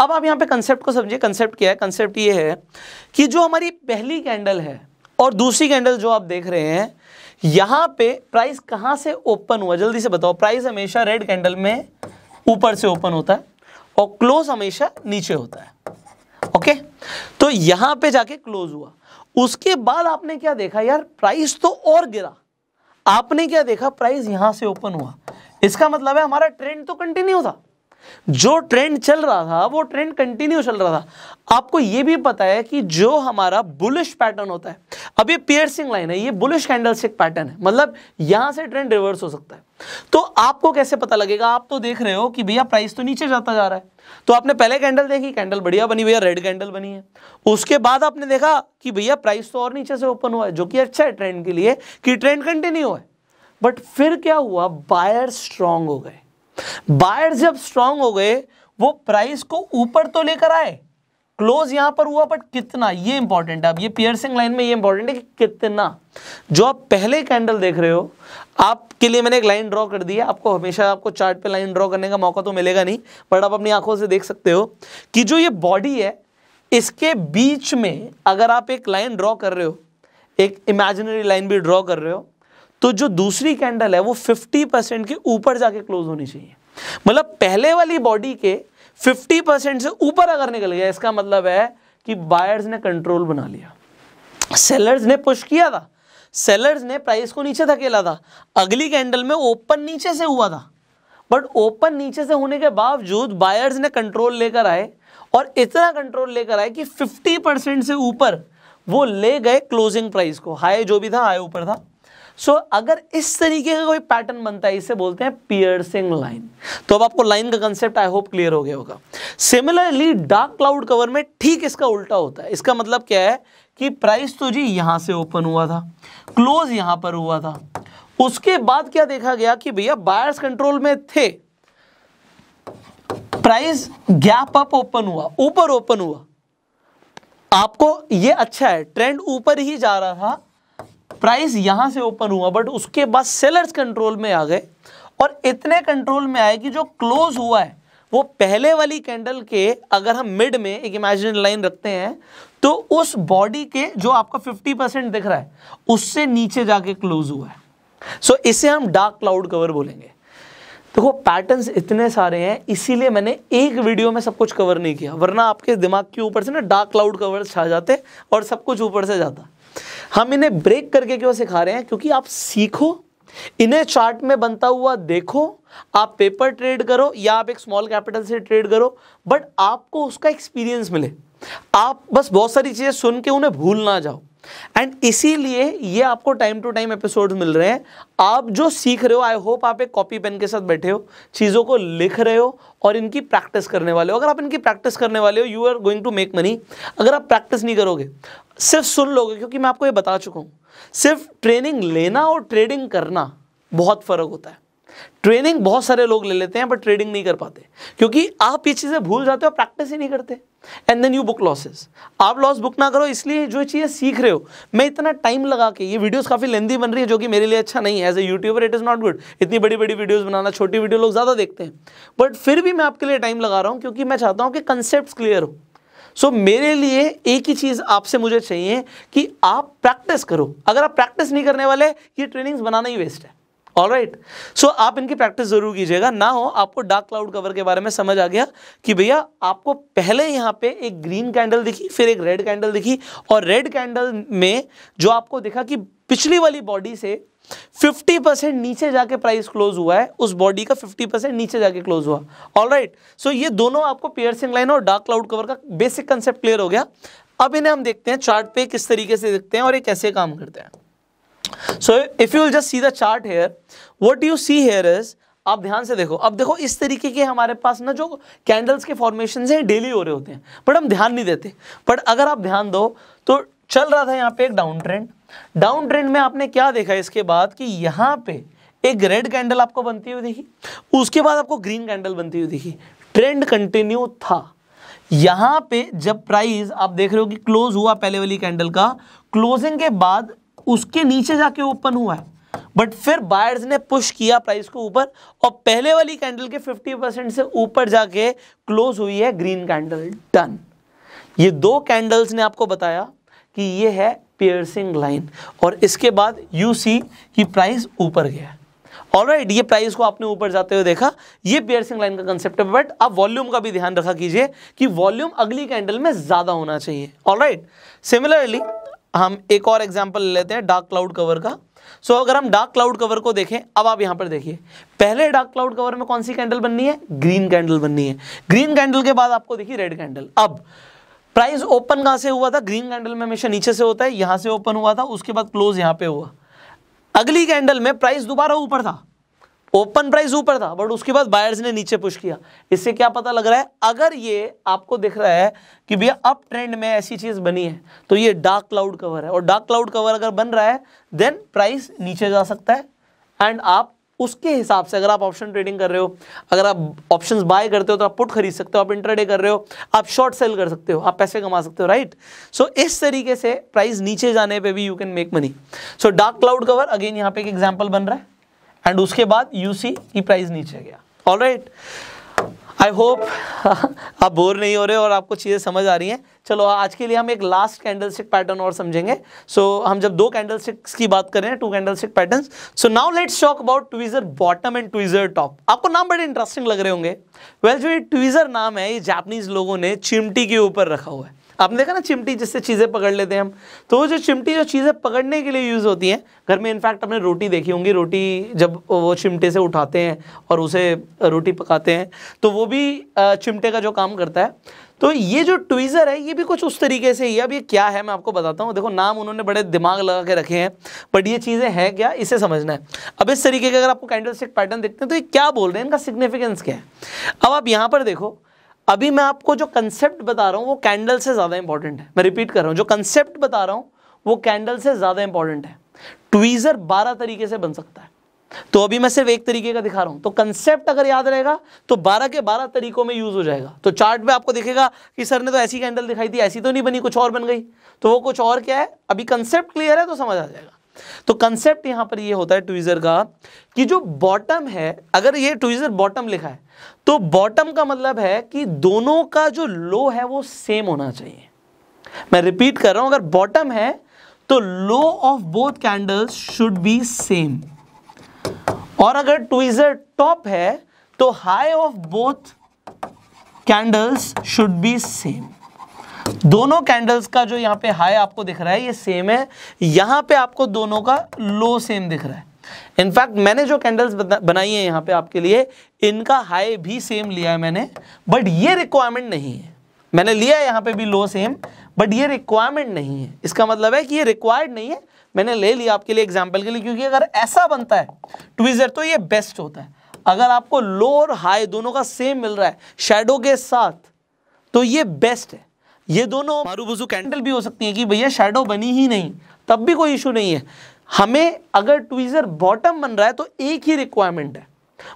अब आप यहाँ पे कंसेप्ट को समझिए कंसेप्ट क्या है कंसेप्ट ये है कि जो हमारी पहली कैंडल है और दूसरी कैंडल जो आप देख रहे हैं यहाँ पे प्राइस कहाँ से ओपन हुआ जल्दी से बताओ प्राइस हमेशा रेड कैंडल में ऊपर से ओपन होता है और क्लोज हमेशा नीचे होता है ओके तो यहाँ पे जाके क्लोज हुआ उसके बाद आपने क्या देखा यार प्राइस तो और गिरा आपने क्या देखा प्राइस यहाँ से ओपन हुआ इसका मतलब है हमारा ट्रेंड तो कंटिन्यू था जो ट्रेंड चल रहा था वो ट्रेंड कंटिन्यू चल रहा था आपको ये भी पता है कि जो हमारा बुलिश पैटर्न होता है अब ये पियर्सिंग लाइन है ये बुलिश कैंडल से पैटर्न है मतलब यहां से ट्रेंड रिवर्स हो सकता है तो आपको कैसे पता लगेगा आप तो देख रहे हो कि भैया प्राइस तो नीचे जाता जा रहा है तो आपने पहले कैंडल देखी कैंडल बढ़िया बनी भैया रेड कैंडल बनी है उसके बाद आपने देखा कि भैया प्राइस तो और नीचे से ओपन हुआ है जो कि अच्छा है ट्रेंड के लिए कि ट्रेंड कंटिन्यू है बट फिर क्या हुआ बायर स्ट्रांग हो गए बायर जब स्ट्रांग हो गए वो प्राइस को ऊपर तो लेकर आए क्लोज यहां पर हुआ बट कितना ये इंपॉर्टेंट है अब ये पियर्सिंग लाइन में ये इंपॉर्टेंट है कि कितना जो आप पहले कैंडल देख रहे हो आपके लिए मैंने एक लाइन ड्रॉ कर दी है आपको हमेशा आपको चार्ट पे लाइन ड्रॉ करने का मौका तो मिलेगा नहीं बट आप अपनी आंखों से देख सकते हो कि जो ये बॉडी है इसके बीच में अगर आप एक लाइन ड्रॉ कर रहे हो एक इमेजिनरी लाइन भी ड्रॉ कर रहे हो तो जो दूसरी कैंडल है वो 50 परसेंट के ऊपर जाके क्लोज होनी चाहिए मतलब पहले वाली बॉडी के 50 परसेंट से ऊपर अगर निकल गया इसका मतलब है कि बायर्स ने कंट्रोल बना लिया सेलर्स ने पुश किया था सेलर्स ने प्राइस को नीचे धकेला था अगली कैंडल में ओपन नीचे से हुआ था बट ओपन नीचे से होने के बावजूद बायर्स ने कंट्रोल लेकर आए और इतना कंट्रोल लेकर आए कि 50 परसेंट से ऊपर वो ले गए क्लोजिंग प्राइस को हाई जो भी था हाई ऊपर था सो so, अगर इस तरीके का कोई पैटर्न बनता है इसे बोलते हैं पियर्सिंग लाइन तो अब आपको लाइन का कंसेप्ट आई होप क्लियर हो गया होगा सिमिलरली डार्क क्लाउड कवर में ठीक इसका उल्टा होता है इसका मतलब क्या है कि प्राइस तो जी यहां से ओपन हुआ था क्लोज यहां पर हुआ था उसके बाद क्या देखा गया कि भैया बायर्स कंट्रोल में थे प्राइस गैप अप ओपन हुआ ऊपर ओपन हुआ आपको यह अच्छा है ट्रेंड ऊपर ही जा रहा था प्राइस यहाँ से ओपन हुआ बट उसके बाद सेलर्स कंट्रोल में आ गए और इतने कंट्रोल में आए कि जो क्लोज हुआ है वो पहले वाली कैंडल के अगर हम मिड में एक इमेजिन लाइन रखते हैं तो उस बॉडी के जो आपका 50 परसेंट दिख रहा है उससे नीचे जाके क्लोज हुआ है सो so, इसे हम डार्क क्लाउड कवर बोलेंगे देखो तो पैटर्न्स इतने सारे हैं इसीलिए मैंने एक वीडियो में सब कुछ कवर नहीं किया वरना आपके दिमाग के ऊपर से ना डार्क क्लाउड कवर छा जाते और सब कुछ ऊपर से जाता हम इन्हें ब्रेक करके क्यों सिखा रहे हैं क्योंकि आप सीखो इन्हें चार्ट में बनता हुआ देखो आप पेपर ट्रेड करो या आप एक स्मॉल कैपिटल से ट्रेड करो बट आपको उसका एक्सपीरियंस मिले आप बस बहुत सारी चीज़ें सुन के उन्हें भूल ना जाओ एंड इसीलिए ये आपको टाइम टू टाइम एपिसोड मिल रहे हैं आप जो सीख रहे हो आई होप आप एक कॉपी पेन के साथ बैठे हो चीज़ों को लिख रहे हो और इनकी प्रैक्टिस करने वाले हो अगर आप इनकी प्रैक्टिस करने वाले हो you are going to make money अगर आप प्रैक्टिस नहीं करोगे सिर्फ सुन लोगे क्योंकि मैं आपको ये बता चुका हूँ सिर्फ ट्रेनिंग लेना और ट्रेडिंग करना बहुत फ़र्क होता है ट्रेनिंग बहुत सारे लोग ले लेते हैं बट ट्रेडिंग नहीं कर पाते क्योंकि आप ये चीज़ें भूल जाते हो प्रैक्टिस ही नहीं करते and then you book losses आप लॉस बुक ना करो इसलिए जो चीज़ें सीख रहे हो मैं इतना टाइम लगा के ये वीडियोस काफ़ी लेंदी बन रही है जो कि मेरे लिए अच्छा नहीं है as a YouTuber it is not good इतनी बड़ी बड़ी वीडियोस बनाना छोटी वीडियो लोग ज़्यादा देखते हैं बट फिर भी मैं आपके लिए टाइम लगा रहा हूँ क्योंकि मैं चाहता हूँ कि कंसेप्ट क्लियर हो सो so, मेरे लिए एक ही चीज़ आपसे मुझे चाहिए कि आप प्रैक्टिस करो अगर आप प्रैक्टिस नहीं करने वाले ये ट्रेनिंग्स बनाना ही वेस्ट है ऑल राइट सो आप इनकी प्रैक्टिस ज़रूर कीजिएगा ना हो आपको डार्क क्लाउड कवर के बारे में समझ आ गया कि भैया आपको पहले यहाँ पे एक ग्रीन कैंडल दिखी फिर एक रेड कैंडल दिखी और रेड कैंडल में जो आपको दिखा कि पिछली वाली बॉडी से 50 परसेंट नीचे जाके प्राइस क्लोज हुआ है उस बॉडी का 50 परसेंट नीचे जाके क्लोज हुआ ऑल राइट सो ये दोनों आपको पियर्सिंग लाइन और डार्क क्लाउड कवर का बेसिक कंसेप्ट क्लियर हो गया अब इन्हें हम देखते हैं चार्ट पे किस तरीके से देखते हैं और ये कैसे काम करते हैं so if you will just see the chart here what you see here is आप ध्यान से देखो अब देखो इस तरीके के हमारे पास ना जो कैंडल्स के फॉर्मेशन हैं डेली हो रहे होते हैं बट हम ध्यान नहीं देते बट अगर आप ध्यान दो तो चल रहा था यहाँ पे एक डाउन ट्रेंड डाउन ट्रेंड में आपने क्या देखा इसके बाद कि यहाँ पे एक रेड कैंडल आपको बनती हुई दिखी उसके बाद आपको ग्रीन कैंडल बनती हुई दिखी ट्रेंड कंटिन्यू था यहाँ पे जब प्राइस आप देख रहे हो कि क्लोज हुआ पहले वाली कैंडल का क्लोजिंग के बाद उसके नीचे जाके ओपन हुआ है बट फिर बायर्स ने पुश किया प्राइस को ऊपर और पहले वाली कैंडल के 50 परसेंट से ऊपर जाके क्लोज हुई है ग्रीन कैंडल डन ये दो कैंडल्स ने आपको बताया कि ये है पियर्सिंग लाइन और इसके बाद यू सी कि प्राइस ऊपर गया ऑलराइट right, ये प्राइस को आपने ऊपर जाते हुए देखा ये पियर्सिंग लाइन का कंसेप्ट है बट आप वॉल्यूम का भी ध्यान रखा कीजिए कि वॉल्यूम अगली कैंडल में ज़्यादा होना चाहिए ऑलराइट सिमिलरली right, हम एक और एग्जाम्पल ले लेते हैं डार्क क्लाउड कवर का सो so, अगर हम डार्क क्लाउड कवर को देखें अब आप यहां पर देखिए पहले डार्क क्लाउड कवर में कौन सी कैंडल बननी है ग्रीन कैंडल बननी है ग्रीन कैंडल के बाद आपको देखिए रेड कैंडल अब प्राइस ओपन कहां से हुआ था ग्रीन कैंडल में हमेशा नीचे से होता है यहां से ओपन हुआ था उसके बाद क्लोज यहां पे हुआ अगली कैंडल में प्राइस दोबारा ऊपर था ओपन प्राइस ऊपर था बट उसके बाद बायर्स ने नीचे पुश किया इससे क्या पता लग रहा है अगर ये आपको दिख रहा है कि भैया अप ट्रेंड में ऐसी चीज़ बनी है तो ये डार्क क्लाउड कवर है और डार्क क्लाउड कवर अगर बन रहा है देन प्राइस नीचे जा सकता है एंड आप उसके हिसाब से अगर आप ऑप्शन ट्रेडिंग कर रहे हो अगर आप ऑप्शंस बाय करते हो तो आप पुट खरीद सकते हो आप इंटरडे कर रहे हो आप शॉर्ट सेल कर सकते हो आप पैसे कमा सकते हो राइट सो so, इस तरीके से प्राइस नीचे जाने पे भी you can make money so dark cloud cover again यहाँ पे एक एग्जाम्पल बन रहा है एंड उसके बाद यूसी की प्राइस नीचे गया ऑल राइट आई होप आप बोर नहीं हो रहे और आपको चीज़ें समझ आ रही हैं चलो आज के लिए हम एक लास्ट कैंडल स्टिक पैटर्न और समझेंगे सो so, हम जब दो कैंडल स्टिक्स की बात कर रहे हैं two candlestick pattern so now let's talk about tweezer bottom and tweezer top आपको नाम बड़े इंटरेस्टिंग लग रहे होंगे वेल well, जो ये ट्विजर नाम है ये जापनीज लोगों ने चिमटी के ऊपर रखा हुआ है आपने देखा ना चिमटी जिससे चीज़ें पकड़ लेते हैं हम तो वो जो चिमटी जो चीज़ें पकड़ने के लिए यूज़ होती हैं घर में इनफैक्ट आपने रोटी देखी होंगी रोटी जब वो चिमटे से उठाते हैं और उसे रोटी पकाते हैं तो वो भी चिमटे का जो काम करता है तो ये जो ट्वीज़र है ये भी कुछ उस तरीके से ही अब ये क्या है मैं आपको बताता हूँ देखो नाम उन्होंने बड़े दिमाग लगा के रखे हैं बट ये चीज़ें हैं क्या इसे समझना है अब इस तरीके के अगर आपको कैंडल स्टिक पैटर्न देखते हैं तो ये क्या बोल रहे हैं इनका सिग्निफिकेंस क्या है अब आप यहाँ पर देखो अभी मैं आपको जो कंसेप्ट बता रहा हूँ वो कैंडल से ज़्यादा इंपॉर्टेंट है मैं रिपीट कर रहा हूँ जो कंसेप्ट बता रहा हूँ वो कैंडल से ज़्यादा इंपॉर्टेंट है ट्वीज़र बारह तरीके से बन सकता है तो अभी मैं सिर्फ एक तरीके का दिखा रहा हूं तो कंसेप्ट अगर याद रहेगा तो 12 के 12 तरीकों में यूज हो जाएगा तो चार्ट में आपको दिखेगा कि सर ने तो ऐसी कैंडल दिखाई थी ऐसी तो नहीं बनी कुछ और बन गई तो वो कुछ और क्या है अभी कंसेप्ट क्लियर है तो समझ आ जाएगा तो कंसेप्ट यहां पर ये होता है ट्वीज़र का कि जो बॉटम है अगर ये ट्वीज़र बॉटम लिखा है तो बॉटम का मतलब है कि दोनों का जो लो है वो सेम होना चाहिए मैं रिपीट कर रहा हूं अगर बॉटम है तो low of both candles should be same और अगर ट्वीज़र टॉप है तो high of both candles should be same दोनों कैंडल्स का जो यहाँ पे हाई आपको दिख रहा है ये सेम है यहाँ पे आपको दोनों का लो सेम दिख रहा है इनफैक्ट मैंने जो कैंडल्स बनाई है यहाँ पे आपके लिए इनका हाई भी सेम लिया है मैंने बट ये रिक्वायरमेंट नहीं है मैंने लिया है यहाँ पे भी लो सेम बट ये रिक्वायरमेंट नहीं है इसका मतलब है कि ये रिक्वायर्ड नहीं है मैंने ले लिया आपके लिए एग्जाम्पल के लिए क्योंकि अगर ऐसा बनता है ट्विजर तो ये बेस्ट होता है अगर आपको लो और हाई दोनों का सेम मिल रहा है शेडो के साथ तो ये बेस्ट है ये दोनों मारूबुजू कैंडल भी हो सकती है कि भैया शेडो बनी ही नहीं तब भी कोई इशू नहीं है हमें अगर ट्वीज़र बॉटम बन रहा है तो एक ही रिक्वायरमेंट है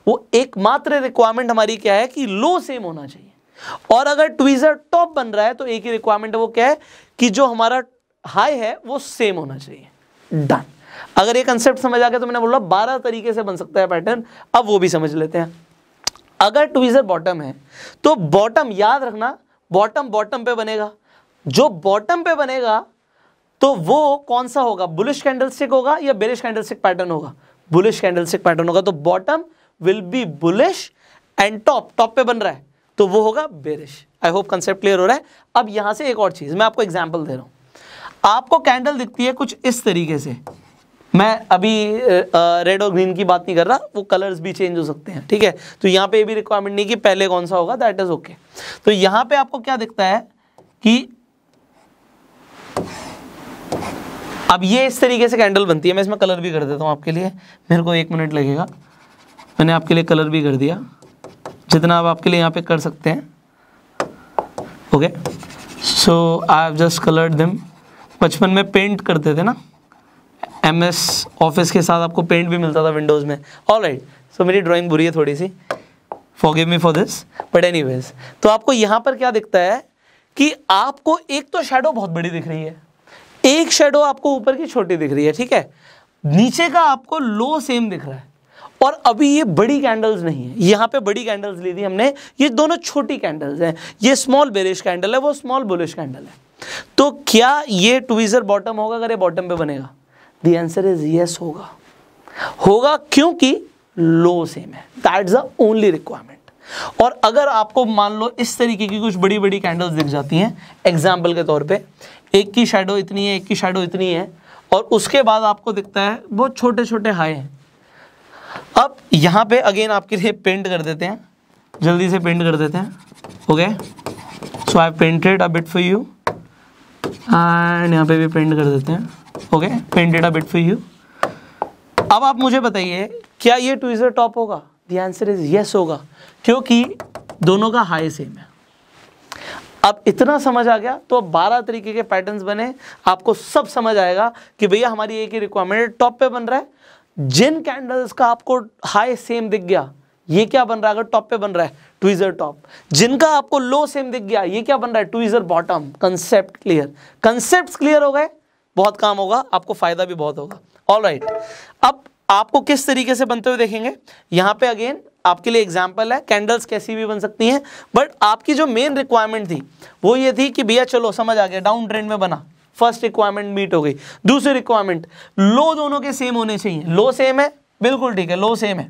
वो एकमात्र रिक्वायरमेंट हमारी क्या है कि लो सेम होना चाहिए और अगर ट्वीज़र टॉप बन रहा है तो एक ही रिक्वायरमेंट है वो क्या है कि जो हमारा हाई है वो सेम होना चाहिए डन अगर ये कंसेप्ट समझ आ गया तो मैंने बोला बारह तरीके से बन सकता है पैटर्न अब वो भी समझ लेते हैं अगर ट्वीज़र बॉटम है तो बॉटम याद रखना बॉटम बॉटम पे बनेगा जो बॉटम पे बनेगा तो वो कौन सा होगा बुलिश कैंडलस्टिक होगा या बेरिश कैंडलस्टिक पैटर्न होगा बुलिश कैंडलस्टिक पैटर्न होगा तो bottom will be bullish and top top पे बन रहा है तो वो होगा bearish I hope concept clear हो रहा है अब यहां से एक और चीज मैं आपको एग्जाम्पल दे रहा हूं आपको कैंडल दिखती है कुछ इस तरीके से मैं अभी रेड और ग्रीन की बात नहीं कर रहा वो कलर्स भी चेंज हो सकते हैं ठीक है तो यहाँ पे ये भी रिक्वायरमेंट नहीं कि पहले कौन सा होगा दैट इज ओके तो यहाँ पे आपको क्या दिखता है कि अब ये इस तरीके से कैंडल बनती है मैं इसमें कलर भी कर देता हूँ आपके लिए मेरे को एक मिनट लगेगा मैंने आपके लिए कलर भी कर दिया जितना आप आपके लिए यहाँ पे कर सकते हैं okay so I have just coloured them बचपन में पेंट करते थे ना एम एस ऑफिस के साथ आपको पेंट भी मिलता था विंडोज़ में ऑल राइट सो मेरी ड्राइंग बुरी है थोड़ी सी forgive me for this but any तो आपको यहाँ पर क्या दिखता है कि आपको एक तो शेडो बहुत बड़ी दिख रही है एक शेडो आपको ऊपर की छोटी दिख रही है ठीक है नीचे का आपको लो सेम दिख रहा है और अभी ये बड़ी कैंडल्स नहीं है यहाँ पे बड़ी कैंडल्स ली थी हमने ये दोनों छोटी कैंडल्स हैं ये स्मॉल बेरिश कैंडल है वो स्मॉल बुलिश कैंडल है तो क्या ये ट्वीज़र बॉटम होगा अगर ये बॉटम पे बनेगा द आंसर इज यस होगा होगा क्योंकि लो सेम है that is the only requirement और अगर आपको मान लो इस तरीके की कुछ बड़ी बड़ी कैंडल्स दिख जाती हैं एग्जाम्पल के तौर पे एक की शेडो इतनी है एक की शेडो इतनी है और उसके बाद आपको दिखता है बहुत छोटे छोटे हाई हैं अब यहाँ पे अगेन आपके लिए पेंट कर देते हैं जल्दी से पेंट कर देते हैं okay so I painted a bit for you and यहाँ पे भी पेंट कर देते हैं okay painted a bit for you अब आप मुझे बताइए क्या ये ट्विजर टॉप होगा द आंसर इज यस होगा क्योंकि दोनों का हाई सेम है अब इतना समझ आ गया तो अब बारह तरीके के पैटर्न्स बने आपको सब समझ आएगा कि भैया हमारी एक ही रिक्वायरमेंट टॉप पे बन रहा है जिन कैंडल्स का आपको हाई सेम दिख गया ये क्या बन रहा है अगर टॉप पे बन रहा है ट्विजर टॉप जिनका आपको लो सेम दिख गया ये क्या बन रहा है tweezer bottom concept clear concept clear हो गए बहुत काम होगा आपको फायदा भी बहुत होगा ऑल राइट right. अब आपको किस तरीके से बनते हुए देखेंगे यहां पे अगेन आपके लिए एग्जाम्पल है कैंडल्स कैसी भी बन सकती हैं बट आपकी जो मेन रिक्वायरमेंट थी वो ये थी कि भैया चलो समझ आ गया डाउन ट्रेंड में बना फर्स्ट रिक्वायरमेंट मीट हो गई दूसरी रिक्वायरमेंट लो दोनों के सेम होने चाहिए लो सेम है बिल्कुल ठीक है लो सेम है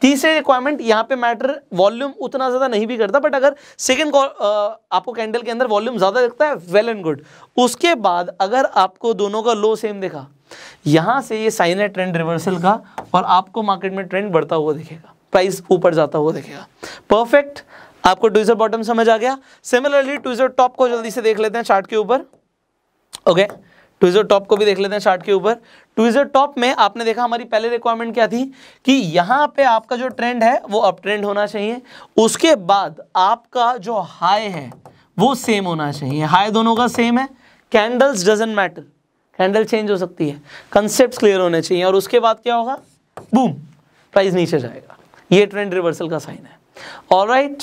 तीसरे रिक्वायरमेंट यहाँ पे मैटर वॉल्यूम उतना ज़्यादा नहीं भी करता बट अगर सेकेंड आपको कैंडल के अंदर वॉल्यूम ज़्यादा दिखता है वेल एंड गुड उसके बाद अगर आपको दोनों का लो सेम देखा यहां से ये साइन है ट्रेंड रिवर्सल का और आपको मार्केट में ट्रेंड बढ़ता हुआ दिखेगा प्राइस ऊपर जाता हुआ दिखेगा परफेक्ट आपको ट्विजर बॉटम समझ आ गया सिमिलरली ट्विजर टॉप को जल्दी से देख लेते हैं चार्ट के ऊपर ओके okay. ट्विजर टॉप को भी देख लेते हैं चार्ट के ऊपर ट्विजर टॉप में आपने देखा हमारी पहले रिक्वायरमेंट क्या थी कि यहाँ पे आपका जो ट्रेंड है वो अप ट्रेंड होना चाहिए उसके बाद आपका जो हाई है वो सेम होना चाहिए हाई दोनों का सेम है candles doesn't matter candle change हो सकती है कंसेप्ट क्लियर होने चाहिए और उसके बाद क्या होगा बूम प्राइस नीचे जाएगा ये ट्रेंड रिवर्सल का साइन है ऑल राइट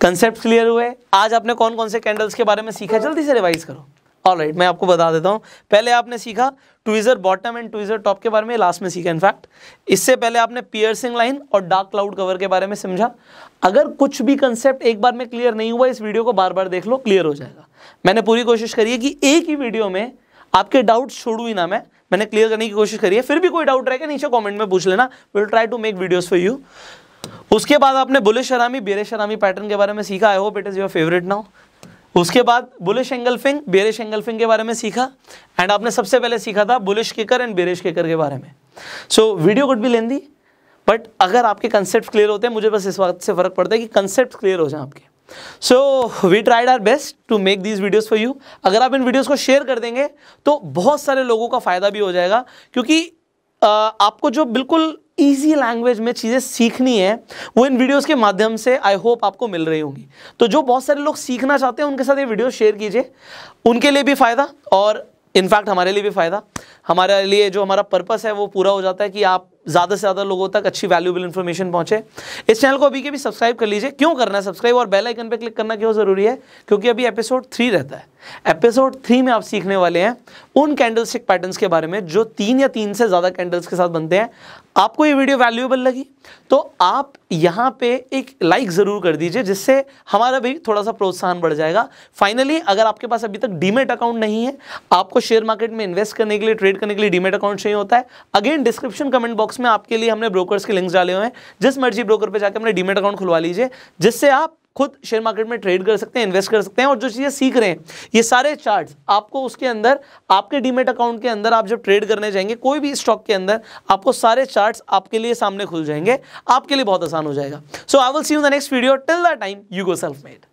कंसेप्ट क्लियर हुए आज आपने कौन कौन से कैंडल्स के बारे में सीखा जल्दी से रिवाइज करो ऑल राइट मैं आपको बता देता हूँ पहले आपने सीखा tweezer bottom and tweezer top के बारे में लास्ट में सीखा इनफैक्ट इससे पहले आपने पियर्सिंग लाइन और डार्क क्लाउड कवर के बारे में समझा अगर कुछ भी कंसेप्ट एक बार में क्लियर नहीं हुआ इस वीडियो को बार बार देख लो क्लियर हो जाएगा मैंने पूरी कोशिश करी है कि एक ही वीडियो में आपके डाउट छोड़ू ही ना मैं मैंने क्लियर करने की कोशिश करी है फिर भी कोई डाउट रहेगा नीचे कॉमेंट में पूछ लेना will try to make videos for you उसके बाद आपने बुले शरामी बेरे शरामी पैटर्न के बारे में सीखा I hope it is your favourite now उसके बाद bullish engulfing bearish engulfing के बारे में सीखा एंड आपने सबसे पहले सीखा था बुलिश केकर एंड बेरिश केकर के बारे में सो वीडियो गुड भी लेंदी बट अगर आपके कंसेप्ट क्लियर होते हैं मुझे बस इस बात से फ़र्क पड़ता है कि कंसेप्ट क्लियर हो जाए आपके so we tried our best to make these videos for you अगर आप इन वीडियोज़ को शेयर कर देंगे तो बहुत सारे लोगों का फ़ायदा भी हो जाएगा क्योंकि आपको जो बिल्कुल ईजी लैंग्वेज में चीज़ें सीखनी है वो इन वीडियोज़ के माध्यम से आई होप आपको मिल रही होंगी तो जो बहुत सारे लोग सीखना चाहते हैं उनके साथ ये वीडियो शेयर कीजिए उनके लिए भी फ़ायदा और इनफैक्ट हमारे लिए भी फ़ायदा हमारे लिए जो हमारा पर्पस है वो पूरा हो जाता है कि आप ज़्यादा से ज़्यादा लोगों तक अच्छी वैल्यूबल इन्फॉर्मेशन पहुंचे इस चैनल को अभी के भी सब्सक्राइब कर लीजिए क्यों करना है सब्सक्राइब और बेल आइकन पर क्लिक करना क्यों ज़रूरी है क्योंकि अभी एपिसोड थ्री रहता है एपिसोड थ्री में आप सीखने वाले हैं उन कैंडल स्टिक पैटर्न्स के बारे में जो तीन या तीन से ज़्यादा कैंडल्स के साथ बनते हैं आपको ये वीडियो वैल्यूएबल लगी तो आप यहाँ पे एक लाइक ज़रूर कर दीजिए जिससे हमारा भी थोड़ा सा प्रोत्साहन बढ़ जाएगा फाइनली अगर आपके पास अभी तक डीमेट अकाउंट नहीं है आपको शेयर मार्केट में इन्वेस्ट करने के लिए ट्रेड करने के लिए डीमेट अकाउंट चाहिए होता है again description comment box box में आपके लिए हमने ब्रोकर्स के लिंक्स डाले हुए हैं जिस मर्जी ब्रोकर पे जाकर हमने डीमेट अकाउंट खुलवा लीजिए जिससे आप खुद शेयर मार्केट में ट्रेड कर सकते हैं इन्वेस्ट कर सकते हैं और जो चीज़ें सीख रहे हैं ये सारे चार्ट्स आपको उसके अंदर आपके डीमेट अकाउंट के अंदर आप जब ट्रेड करने जाएंगे कोई भी स्टॉक के अंदर आपको सारे चार्ट्स आपके लिए सामने खुल जाएंगे आपके लिए बहुत आसान हो जाएगा so I will see you the next video till the time you go self made